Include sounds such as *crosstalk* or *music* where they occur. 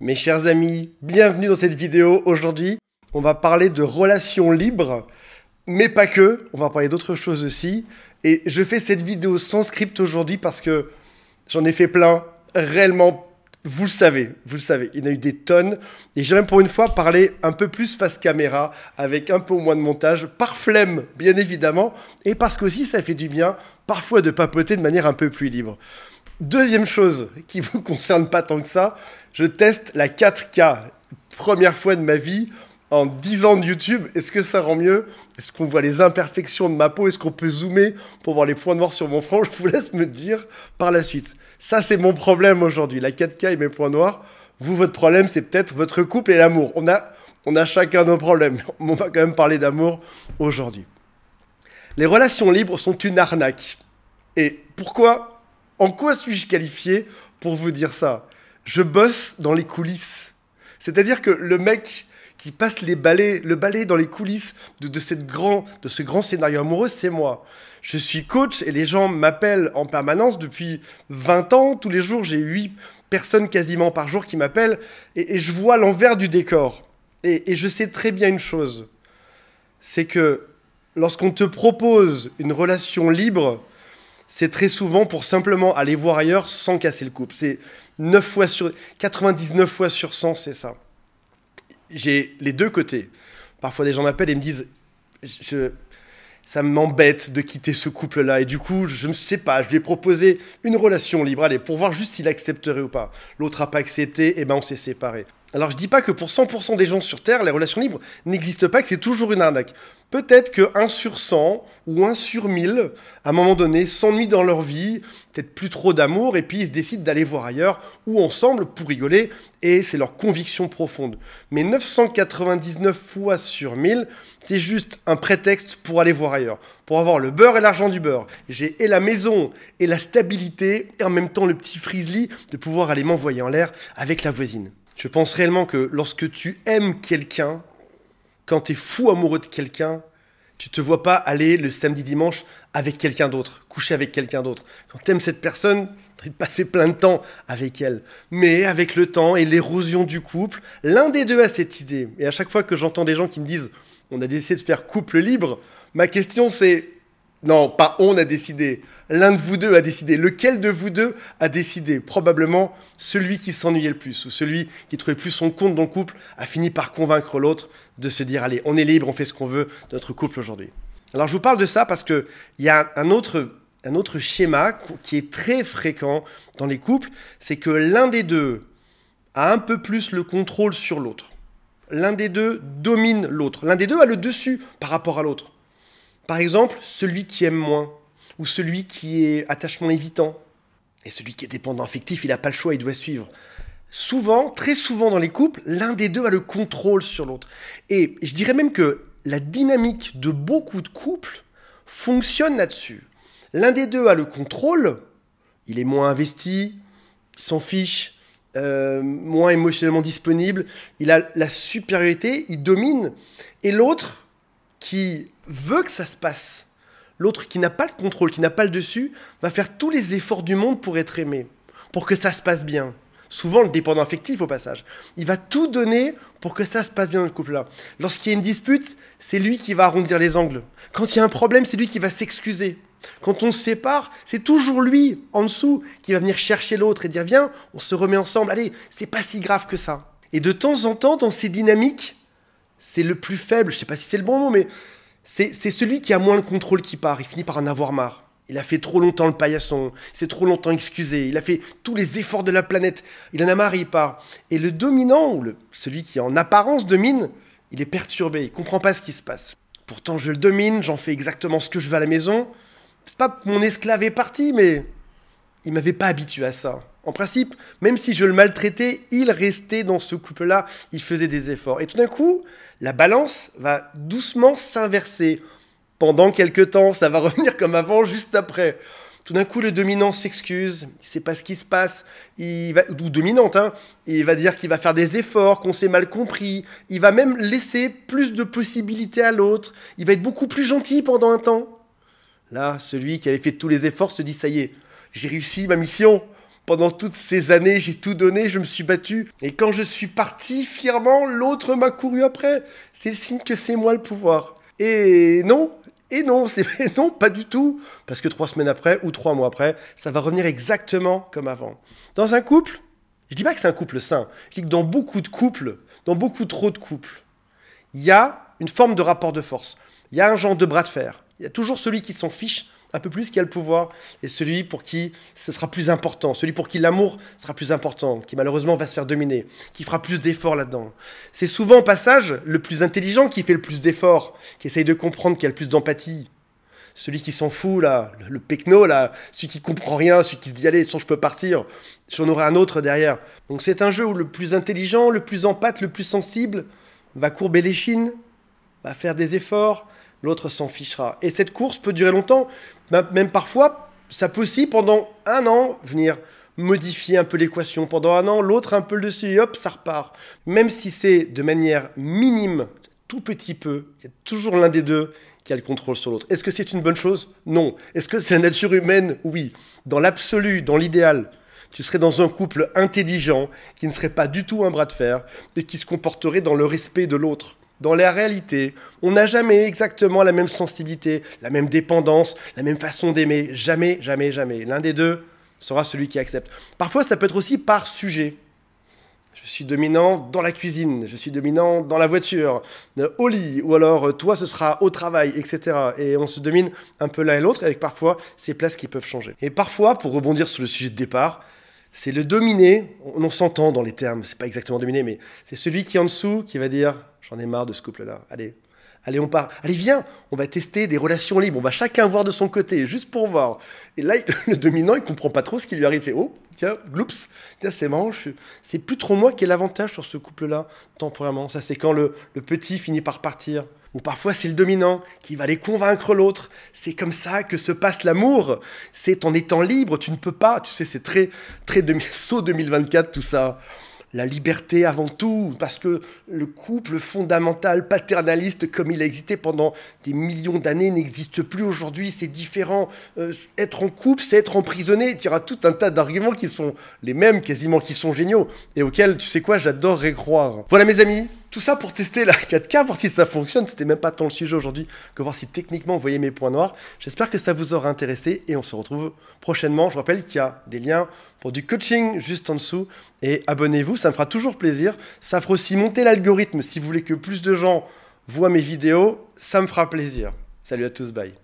Mes chers amis, bienvenue dans cette vidéo. Aujourd'hui, on va parler de relations libres, mais pas que. On va parler d'autres choses aussi. Et je fais cette vidéo sans script aujourd'hui parce que j'en ai fait plein. Réellement, vous le savez, vous le savez, il y en a eu des tonnes. Et j'aimerais pour une fois parler un peu plus face caméra, avec un peu moins de montage, par flemme, bien évidemment, et parce aussi ça fait du bien parfois de papoter de manière un peu plus libre. Deuxième chose qui vous *laughs* concerne pas tant que ça, je teste la 4K. Première fois de ma vie en 10 ans de YouTube. Est-ce que ça rend mieux Est-ce qu'on voit les imperfections de ma peau Est-ce qu'on peut zoomer pour voir les points noirs sur mon front *laughs* Je vous laisse me dire par la suite. Ça, c'est mon problème aujourd'hui. La 4K et mes points noirs. Vous, votre problème, c'est peut-être votre couple et l'amour. On a, on a chacun nos problèmes. *laughs* On va quand même parler d'amour aujourd'hui. Les relations libres sont une arnaque. Et pourquoi en quoi suis-je qualifié pour vous dire ça Je bosse dans les coulisses. C'est-à-dire que le mec qui passe les balais, le balai dans les coulisses de, cette grand, de ce grand scénario amoureux, c'est moi. Je suis coach et les gens m'appellent en permanence depuis 20 ans. Tous les jours, j'ai 8 personnes quasiment par jour qui m'appellent et, je vois l'envers du décor. et je sais très bien une chose, c'est que lorsqu'on te propose une relation libre, c'est très souvent pour simplement aller voir ailleurs sans casser le couple. C'est 9 fois sur 99 fois sur 100, c'est ça. J'ai les deux côtés. Parfois des gens m'appellent et me disent ça m'embête de quitter ce couple-là. Et du coup, je ne sais pas, je lui ai proposé une relation libre, allez, pour voir juste s'il accepterait ou pas. L'autre n'a pas accepté, et eh ben on s'est séparés. Alors je dis pas que pour 100% des gens sur Terre, les relations libres n'existent pas, que c'est toujours une arnaque. Peut-être que 1 sur 100 ou 1 sur 1000, à un moment donné, s'ennuient dans leur vie, peut-être plus trop d'amour, et puis ils se décident d'aller voir ailleurs ou ensemble pour rigoler, et c'est leur conviction profonde. Mais 999 fois sur 1000, c'est juste un prétexte pour aller voir ailleurs, pour avoir le beurre et l'argent du beurre. J'ai et la maison, et la stabilité, et en même temps le petit frisly de pouvoir aller m'envoyer en l'air avec la voisine. Je pense réellement que lorsque tu aimes quelqu'un, quand tu es fou amoureux de quelqu'un, tu te vois pas aller le samedi dimanche avec quelqu'un d'autre, coucher avec quelqu'un d'autre. Quand tu aimes cette personne, tu passer plein de temps avec elle. Mais avec le temps et l'érosion du couple, l'un des deux a cette idée. Et à chaque fois que j'entends des gens qui me disent on a décidé de faire couple libre, ma question c'est non, pas on a décidé l'un de vous deux a décidé. Lequel de vous deux a décidé Probablement celui qui s'ennuyait le plus ou celui qui trouvait plus son compte dans le couple a fini par convaincre l'autre de se dire allez, on est libre, on fait ce qu'on veut de notre couple aujourd'hui. Alors je vous parle de ça parce qu'il y a un autre, un autre schéma qui est très fréquent dans les couples, c'est que l'un des deux a un peu plus le contrôle sur l'autre. L'un des deux domine l'autre. L'un des deux a le dessus par rapport à l'autre. Par exemple, celui qui aime moins ou celui qui est attachement évitant. Et celui qui est dépendant affectif, il n'a pas le choix, il doit suivre. Souvent, très souvent dans les couples, l'un des deux a le contrôle sur l'autre. Et je dirais même que la dynamique de beaucoup de couples fonctionne là-dessus. L'un des deux a le contrôle, il est moins investi, s'en fiche, euh, moins émotionnellement disponible, il a la supériorité, il domine, et l'autre qui veut que ça se passe l'autre qui n'a pas le contrôle, qui n'a pas le dessus, va faire tous les efforts du monde pour être aimé, pour que ça se passe bien. Souvent le dépendant affectif au passage. Il va tout donner pour que ça se passe bien dans le couple-là. Lorsqu'il y a une dispute, c'est lui qui va arrondir les angles. Quand il y a un problème, c'est lui qui va s'excuser. Quand on se sépare, c'est toujours lui en dessous qui va venir chercher l'autre et dire viens, on se remet ensemble, allez, c'est pas si grave que ça. Et de temps en temps, dans ces dynamiques, c'est le plus faible, je sais pas si c'est le bon mot, mais c'est celui qui a moins le contrôle qui part. Il finit par en avoir marre. Il a fait trop longtemps le paillasson, il s'est trop longtemps excusé, il a fait tous les efforts de la planète, il en a marre, il part. Et le dominant, ou le, celui qui en apparence domine, il est perturbé, il comprend pas ce qui se passe. Pourtant, je le domine, j'en fais exactement ce que je veux à la maison. C'est pas mon esclave est parti, mais il m'avait pas habitué à ça. En principe, même si je le maltraitais, il restait dans ce couple-là, il faisait des efforts. Et tout d'un coup, la balance va doucement s'inverser. Pendant quelques temps, ça va *laughs* revenir comme avant juste après. Tout d'un coup, le dominant s'excuse, il ne sait pas ce qui se passe, il va, ou dominante, hein, il va dire qu'il va faire des efforts, qu'on s'est mal compris, il va même laisser plus de possibilités à l'autre, il va être beaucoup plus gentil pendant un temps. Là, celui qui avait fait tous les efforts se dit, ça y est, j'ai réussi ma mission, pendant toutes ces années, j'ai tout donné, je me suis battu. Et quand je suis parti fièrement, l'autre m'a couru après. C'est le signe que c'est moi le pouvoir. Et non, et non, c'est *laughs* non, pas du tout, parce que trois semaines après ou trois mois après, ça va revenir exactement comme avant. Dans un couple, je dis pas que c'est un couple sain, je dis que dans beaucoup de couples, dans beaucoup trop de couples, il y a une forme de rapport de force, il y a un genre de bras de fer. Il y a toujours celui qui s'en fiche un peu plus qui a le pouvoir et celui pour qui ce sera plus important, celui pour qui l'amour sera plus important, qui malheureusement va se faire dominer, qui fera plus d'efforts là-dedans. C'est souvent au passage le plus intelligent qui fait le plus d'efforts, qui essaye de comprendre, qui a le plus d'empathie. Celui qui s'en fout là, le, pecno là, celui qui comprend rien, celui qui se dit allez, je peux partir, j'en aurai un autre derrière. Donc c'est un jeu où le plus intelligent, le plus empathe, le plus sensible va courber les chines, va faire des efforts, l'autre s'en fichera. Et cette course peut durer longtemps, même parfois, ça peut aussi pendant un an venir modifier un peu l'équation pendant un an, l'autre un peu le dessus, et hop, ça repart. Même si c'est de manière minime, tout petit peu, il y a toujours l'un des deux qui a le contrôle sur l'autre. Est-ce que c'est une bonne chose Non. Est-ce que c'est la nature humaine Oui. Dans l'absolu, dans l'idéal, tu serais dans un couple intelligent, qui ne serait pas du tout un bras de fer, et qui se comporterait dans le respect de l'autre dans la réalité, on n'a jamais exactement la même sensibilité, la même dépendance, la même façon d'aimer. Jamais, jamais, jamais. L'un des deux sera celui qui accepte. Parfois, ça peut être aussi par sujet. Je suis dominant dans la cuisine, je suis dominant dans la voiture, euh, au lit, ou alors euh, toi, ce sera au travail, etc. Et on se domine un peu l'un et l'autre avec parfois ces places qui peuvent changer. Et parfois, pour rebondir sur le sujet de départ, c'est le dominé, on, s'entend dans les termes, c'est pas exactement dominé, mais c'est celui qui est en dessous qui va dire J'en ai marre de ce couple-là, allez, Allez, on part. Allez, viens, on va tester des relations libres. On va chacun voir de son côté, juste pour voir. Et là, *laughs* le dominant, il comprend pas trop ce qui lui arrive. Il fait, oh, tiens, gloups, tiens, c'est marrant. C'est plus trop moi qui ai l'avantage sur ce couple-là, temporairement. Ça, c'est quand le, petit finit par partir ou parfois c'est le dominant qui va les convaincre l'autre. C'est comme ça que se passe l'amour. C'est en étant libre, tu ne peux pas. Tu sais, c'est très, très *laughs* saut 2024 tout ça. La liberté avant tout, parce que le couple fondamental, paternaliste, comme il a existé pendant des millions d'années, n'existe plus aujourd'hui, c'est différent. Euh, être en couple, c'est être emprisonné. Tu auras tout un tas d'arguments qui sont les mêmes, quasiment, qui sont géniaux, et auxquels, tu sais quoi, j'adorerais croire. Voilà mes amis, tout ça pour tester la 4K, *laughs* voir si ça fonctionne. C'était même pas tant le sujet aujourd'hui que voir si techniquement vous voyez mes points noirs. J'espère que ça vous aura intéressé et on se retrouve prochainement. Je rappelle qu'il y a des liens pour du coaching juste en dessous et abonnez-vous, ça me fera toujours plaisir. Ça fera aussi monter l'algorithme si vous voulez que plus de gens voient mes vidéos, ça me fera plaisir. Salut à tous, bye.